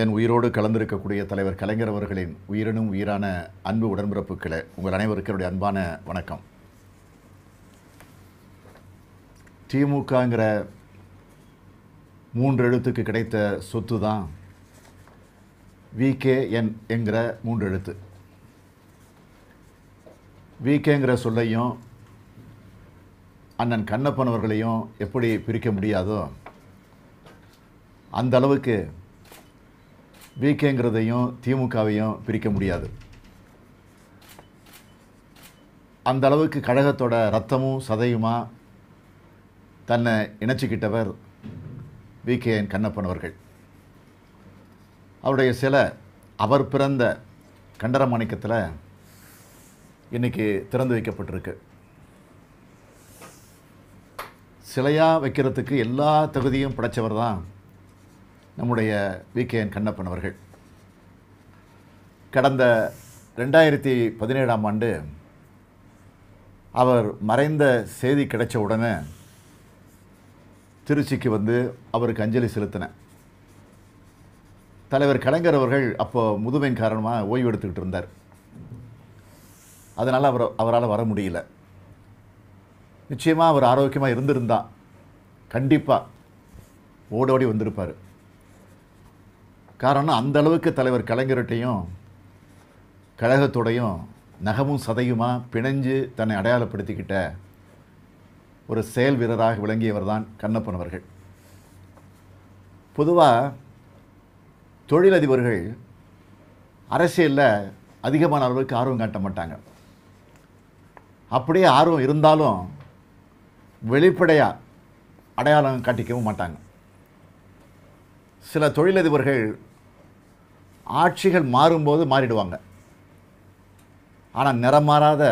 என் உயிரோடு கலந்திருக்கக்கூடிய தலைவர் கலைஞர் அவர்களின் உயிரினும் உயிரான அன்பு உடன்பிறப்புகளை உங்கள் அனைவருக்கு என்னுடைய அன்பான வணக்கம் திமுகங்கிற மூன்று எழுத்துக்கு கிடைத்த சொத்து தான் என் என்கிற மூன்று எழுத்து விகேங்கிற சொல்லையும் அண்ணன் கண்ணப்பன் அவர்களையும் எப்படி பிரிக்க முடியாதோ அந்த அளவுக்கு விகேங்கிறதையும் திமுகவையும் பிரிக்க முடியாது அந்த அளவுக்கு கழகத்தோட ரத்தமும் சதையுமா தன்னை இணைச்சிக்கிட்டவர் வி கே என் கண்ணப்பன் அவர்கள் அவருடைய சிலை அவர் பிறந்த கண்டரமாணிக்கத்தில் இன்றைக்கி திறந்து வைக்கப்பட்டிருக்கு சிலையாக வைக்கிறதுக்கு எல்லா தகுதியும் படைத்தவர் தான் நம்முடைய வி கே என் கண்ணப்பன் அவர்கள் கடந்த ரெண்டாயிரத்தி பதினேழாம் ஆண்டு அவர் மறைந்த செய்தி கிடைச்ச உடனே திருச்சிக்கு வந்து அவருக்கு அஞ்சலி செலுத்தினேன் தலைவர் கலைஞர் அவர்கள் அப்போ முதுமையின் காரணமாக ஓய்வு எடுத்துக்கிட்டு இருந்தார் அதனால் அவர் அவரால் வர முடியல நிச்சயமாக அவர் ஆரோக்கியமாக இருந்திருந்தா கண்டிப்பாக ஓடோடி வந்திருப்பார் காரணம் அந்த அளவுக்கு தலைவர் கலைஞர்கிட்டையும் கழகத்தோடையும் நகமும் சதையுமாக பிணைஞ்சு தன்னை அடையாளப்படுத்திக்கிட்ட ஒரு செயல் வீரராக விளங்கியவர் தான் கண்ணப்பன் அவர்கள் பொதுவாக தொழிலதிபர்கள் அரசியலில் அதிகமான அளவுக்கு ஆர்வம் காட்ட மாட்டாங்க அப்படியே ஆர்வம் இருந்தாலும் வெளிப்படையாக அடையாளம் காட்டிக்கவும் மாட்டாங்க சில தொழிலதிபர்கள் ஆட்சிகள் மாறும்போது மாறிடுவாங்க ஆனால் நிறம் மாறாத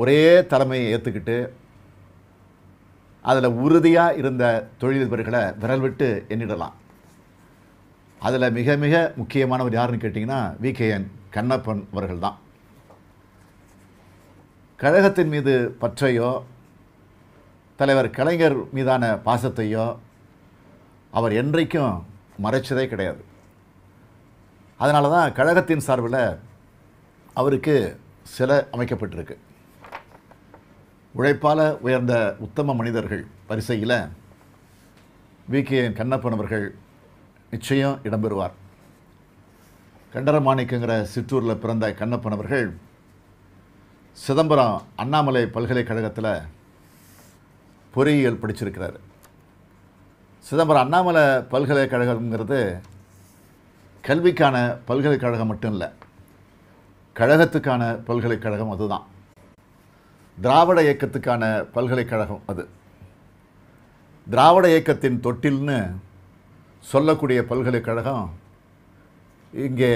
ஒரே தலைமையை ஏற்றுக்கிட்டு அதில் உறுதியாக இருந்த தொழிலதிபர்களை விரல் விட்டு எண்ணிடலாம் அதில் மிக மிக முக்கியமானவர் யாருன்னு கேட்டிங்கன்னா வி கே என் கண்ணப்பன் அவர்கள் தான் கழகத்தின் மீது பற்றையோ தலைவர் கலைஞர் மீதான பாசத்தையோ அவர் என்றைக்கும் மறைச்சதே கிடையாது அதனால தான் கழகத்தின் சார்பில் அவருக்கு சில அமைக்கப்பட்டிருக்கு உழைப்பால் உயர்ந்த உத்தம மனிதர்கள் வரிசையில் வி கே கண்ணப்பன் அவர்கள் நிச்சயம் இடம்பெறுவார் கண்டரமாணிக்கங்கிற சிற்றூரில் பிறந்த கண்ணப்பன் அவர்கள் சிதம்பரம் அண்ணாமலை பல்கலைக்கழகத்தில் பொறியியல் படிச்சிருக்கிறார் சிதம்பரம் அண்ணாமலை பல்கலைக்கழகங்கிறது கல்விக்கான பல்கலைக்கழகம் மட்டும் இல்லை கழகத்துக்கான பல்கலைக்கழகம் அதுதான் திராவிட இயக்கத்துக்கான பல்கலைக்கழகம் அது திராவிட இயக்கத்தின் தொட்டில்னு சொல்லக்கூடிய பல்கலைக்கழகம் இங்கே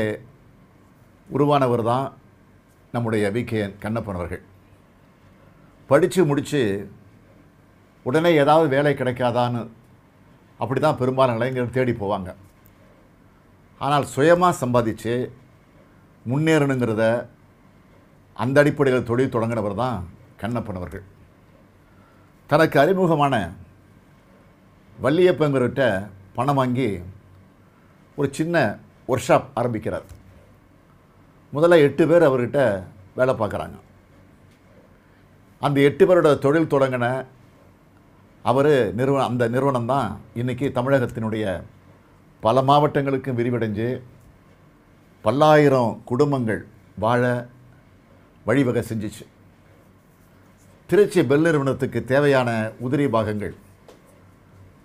உருவானவர் தான் நம்முடைய வி கே கண்ணப்பன் அவர்கள் படித்து முடித்து உடனே ஏதாவது வேலை கிடைக்காதான்னு அப்படி தான் பெரும்பாலான இளைஞர்கள் தேடி போவாங்க ஆனால் சுயமாக சம்பாதிச்சு முன்னேறணுங்கிறத அந்த அடிப்படையில் தொழில் தொடங்கினவர் தான் கண்ணப்பனவர்கள் தனக்கு அறிமுகமான வள்ளியப்பங்கிட்ட பணம் வாங்கி ஒரு சின்ன ஒர்க் ஷாப் ஆரம்பிக்கிறார் முதல்ல எட்டு பேர் அவர்கிட்ட வேலை பார்க்குறாங்க அந்த எட்டு பேரோட தொழில் தொடங்கின அவர் நிறுவனம் அந்த நிறுவனம் தான் இன்றைக்கி தமிழகத்தினுடைய பல மாவட்டங்களுக்கும் விரிவடைஞ்சு பல்லாயிரம் குடும்பங்கள் வாழ வழிவகை செஞ்சிச்சு திருச்சி பெல் நிறுவனத்துக்கு தேவையான உதிரி பாகங்கள்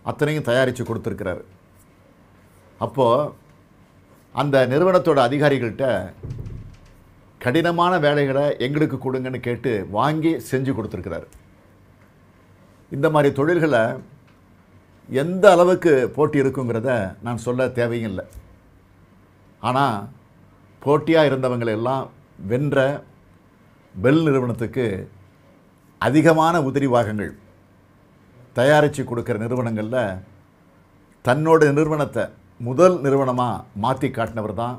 அத்தனையும் தயாரித்து கொடுத்துருக்கிறார் அப்போது அந்த நிறுவனத்தோட அதிகாரிகள்கிட்ட கடினமான வேலைகளை எங்களுக்கு கொடுங்கன்னு கேட்டு வாங்கி செஞ்சு கொடுத்துருக்கிறார் இந்த மாதிரி தொழில்களை எந்த அளவுக்கு போட்டி இருக்குங்கிறத நான் சொல்ல தேவையில்லை ஆனால் போட்டியாக இருந்தவங்களெல்லாம் வென்ற பெல் நிறுவனத்துக்கு அதிகமான உதிரி பாகங்கள் தயாரித்து கொடுக்குற நிறுவனங்களில் தன்னோட நிறுவனத்தை முதல் நிறுவனமாக மாற்றி காட்டினவர் தான்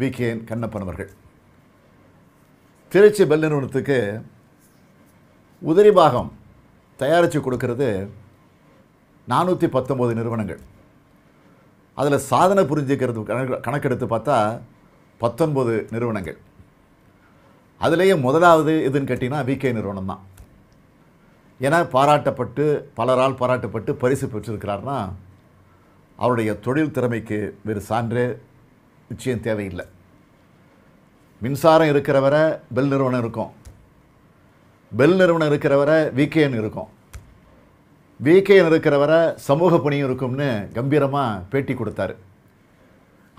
வி கே என் கண்ணப்பன் அவர்கள் திருச்சி பெல் நிறுவனத்துக்கு உதிரி பாகம் தயாரித்து கொடுக்கறது நானூற்றி பத்தொம்போது நிறுவனங்கள் அதில் சாதனை புரிஞ்சுக்கிறது கணக்கு கணக்கெடுத்து பார்த்தா பத்தொன்பது நிறுவனங்கள் அதுலேயே முதலாவது இதுன்னு கேட்டிங்கன்னா விகே நிறுவனம் தான் என பாராட்டப்பட்டு பலரால் பாராட்டப்பட்டு பரிசு பெற்றிருக்கிறார்னா அவருடைய தொழில் திறமைக்கு வேறு சான்று நிச்சயம் தேவையில்லை மின்சாரம் இருக்கிறவரை பெல் நிறுவனம் இருக்கும் பெல் நிறுவனம் இருக்கிறவரை விகேன்னு இருக்கும் விகேஎன் இருக்கிறவரை சமூக பணியும் இருக்கும்னு கம்பீரமாக பேட்டி கொடுத்தாரு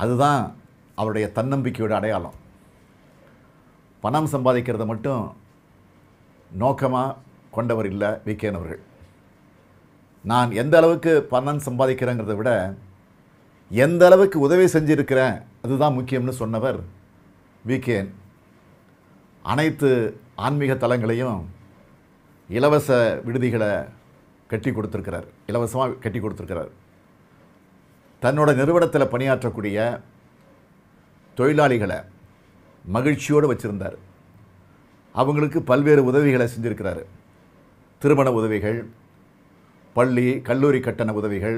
அதுதான் அவருடைய தன்னம்பிக்கையோட அடையாளம் பணம் சம்பாதிக்கிறத மட்டும் நோக்கமாக கொண்டவர் இல்லை விகேன் அவர்கள் நான் எந்த அளவுக்கு பணம் சம்பாதிக்கிறேங்கிறத விட எந்த அளவுக்கு உதவி செஞ்சுருக்கிறேன் அதுதான் முக்கியம்னு சொன்னவர் வீக்கேன் அனைத்து ஆன்மீக தலங்களையும் இலவச விடுதிகளை கட்டி கொடுத்துருக்கிறார் இலவசமாக கட்டி கொடுத்துருக்கிறார் தன்னோட நிறுவனத்தில் பணியாற்றக்கூடிய தொழிலாளிகளை மகிழ்ச்சியோடு வச்சுருந்தார் அவங்களுக்கு பல்வேறு உதவிகளை செஞ்சுருக்கிறாரு திருமண உதவிகள் பள்ளி கல்லூரி கட்டண உதவிகள்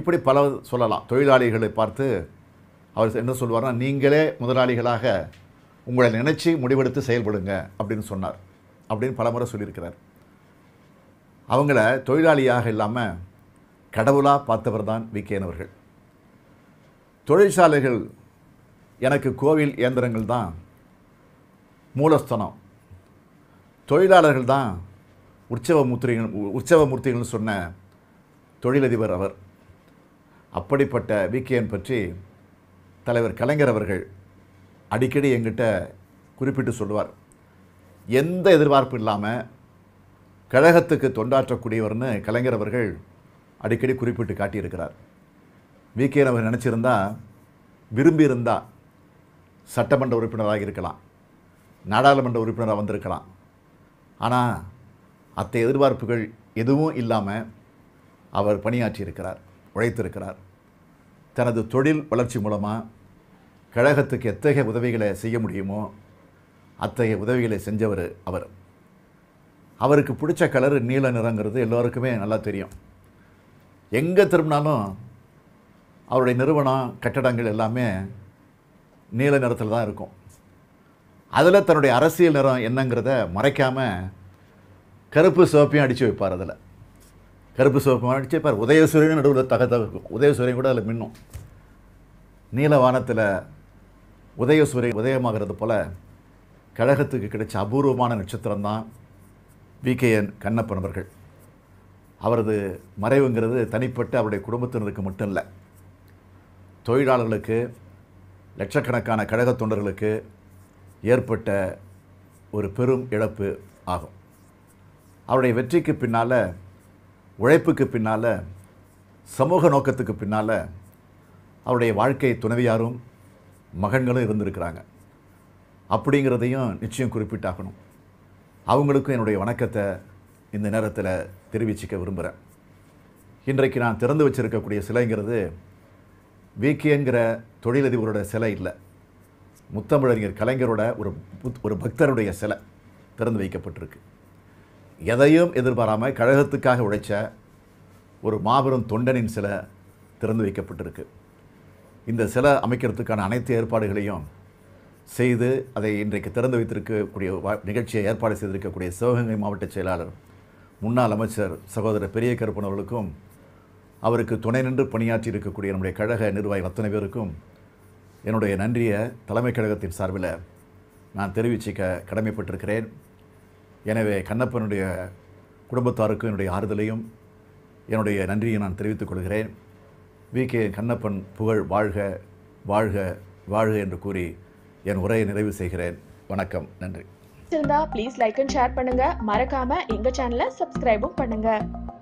இப்படி பல சொல்லலாம் தொழிலாளிகளை பார்த்து அவர் என்ன சொல்வார்னா நீங்களே முதலாளிகளாக உங்களை நினச்சி முடிவெடுத்து செயல்படுங்க அப்படின்னு சொன்னார் அப்படின்னு பலமுறை சொல்லியிருக்கிறார் அவங்கள தொழிலாளியாக இல்லாமல் கடவுளாக பார்த்தவர் தான் விக்கேனவர்கள் தொழிற்சாலைகள் எனக்கு கோவில் இயந்திரங்கள் தான் மூலஸ்தனம் தொழிலாளர்கள் தான் உற்சவ மூர்த்திகள் உற்சவ மூர்த்திகள்னு சொன்ன தொழிலதிபர் அவர் அப்படிப்பட்ட விகேன் பற்றி தலைவர் கலைஞர் அவர்கள் அடிக்கடி எங்கிட்ட குறிப்பிட்டு சொல்லுவார் எந்த எதிர்பார்ப்பு இல்லாமல் கழகத்துக்கு தொண்டாற்றக்கூடியவர்னு கலைஞர் அவர்கள் அடிக்கடி குறிப்பிட்டு காட்டியிருக்கிறார் வி கே அவர் நினச்சிருந்தா விரும்பியிருந்தா சட்டமன்ற உறுப்பினராக இருக்கலாம் நாடாளுமன்ற உறுப்பினராக வந்திருக்கலாம் ஆனால் அத்தை எதிர்பார்ப்புகள் எதுவும் இல்லாமல் அவர் பணியாற்றியிருக்கிறார் உழைத்திருக்கிறார் தனது தொழில் வளர்ச்சி மூலமாக கழகத்துக்கு எத்தகைய உதவிகளை செய்ய முடியுமோ அத்தகைய உதவிகளை செஞ்சவர் அவர் அவருக்கு பிடிச்ச கலரு நீல நிறங்கிறது எல்லோருக்குமே நல்லா தெரியும் எங்கே திரும்பினாலும் அவருடைய நிறுவனம் கட்டடங்கள் எல்லாமே நீல நிறத்தில் தான் இருக்கும் அதில் தன்னுடைய அரசியல் நிறம் என்னங்கிறத மறைக்காமல் கருப்பு சிவப்பையும் அடித்து வைப்பார் அதில் கருப்பு சோப்பையும் அடித்து வைப்பார் உதயசூரியன் நடுவில் தக தகக்கும் உதயசூரியன் கூட அதில் மின்னும் நீல வானத்தில் உதயசூரியன் உதயமாகிறது போல் கழகத்துக்கு கிடைச்ச அபூர்வமான நட்சத்திரம்தான் வி கே என் கண்ணப்பன் அவர்கள் அவரது மறைவுங்கிறது தனிப்பட்ட அவருடைய குடும்பத்தினருக்கு மட்டும் இல்லை தொழிலாளர்களுக்கு லட்சக்கணக்கான கழக தொண்டர்களுக்கு ஏற்பட்ட ஒரு பெரும் இழப்பு ஆகும் அவருடைய வெற்றிக்கு பின்னால் உழைப்புக்கு பின்னால் சமூக நோக்கத்துக்கு பின்னால் அவருடைய வாழ்க்கை துணைவியாரும் மகன்களும் இருந்திருக்கிறாங்க அப்படிங்கிறதையும் நிச்சயம் குறிப்பிட்டாகணும் அவங்களுக்கும் என்னுடைய வணக்கத்தை இந்த நேரத்தில் தெரிவிச்சிக்க விரும்புகிறேன் இன்றைக்கு நான் திறந்து வச்சுருக்கக்கூடிய சிலைங்கிறது விகேங்கிற தொழிலதிபரோட சிலை இல்லை முத்தமிழறிஞர் கலைஞரோட ஒரு ஒரு பக்தருடைய சிலை திறந்து வைக்கப்பட்டிருக்கு எதையும் எதிர்பாராமல் கழகத்துக்காக உழைச்ச ஒரு மாபெரும் தொண்டனின் சிலை திறந்து வைக்கப்பட்டிருக்கு இந்த சிலை அமைக்கிறதுக்கான அனைத்து ஏற்பாடுகளையும் செய்து அதை இன்றைக்கு திறந்து வைத்திருக்கக்கூடிய நிகழ்ச்சியை ஏற்பாடு செய்திருக்கக்கூடிய சிவகங்கை மாவட்ட செயலாளர் முன்னாள் அமைச்சர் சகோதரர் பெரிய கருப்பன் அவர்களுக்கும் அவருக்கு துணை நின்று பணியாற்றி இருக்கக்கூடிய நம்முடைய கழக நிர்வாகி அத்தனை பேருக்கும் என்னுடைய நன்றியை தலைமை கழகத்தின் சார்பில் நான் தெரிவிச்சிக்க கடமைப்பட்டிருக்கிறேன் எனவே கண்ணப்பனுடைய குடும்பத்தாருக்கும் என்னுடைய ஆறுதலையும் என்னுடைய நன்றியை நான் தெரிவித்துக் கொள்கிறேன் வி கே கண்ணப்பன் புகழ் வாழ்க வாழ்க வாழ்க என்று கூறி என் உரையை நிறைவு செய்கிறேன் வணக்கம் நன்றி please please like and share பண்ணுங்க மறக்காம எங்க சேனலை சப்ஸ்கிரைபும் பண்ணுங்க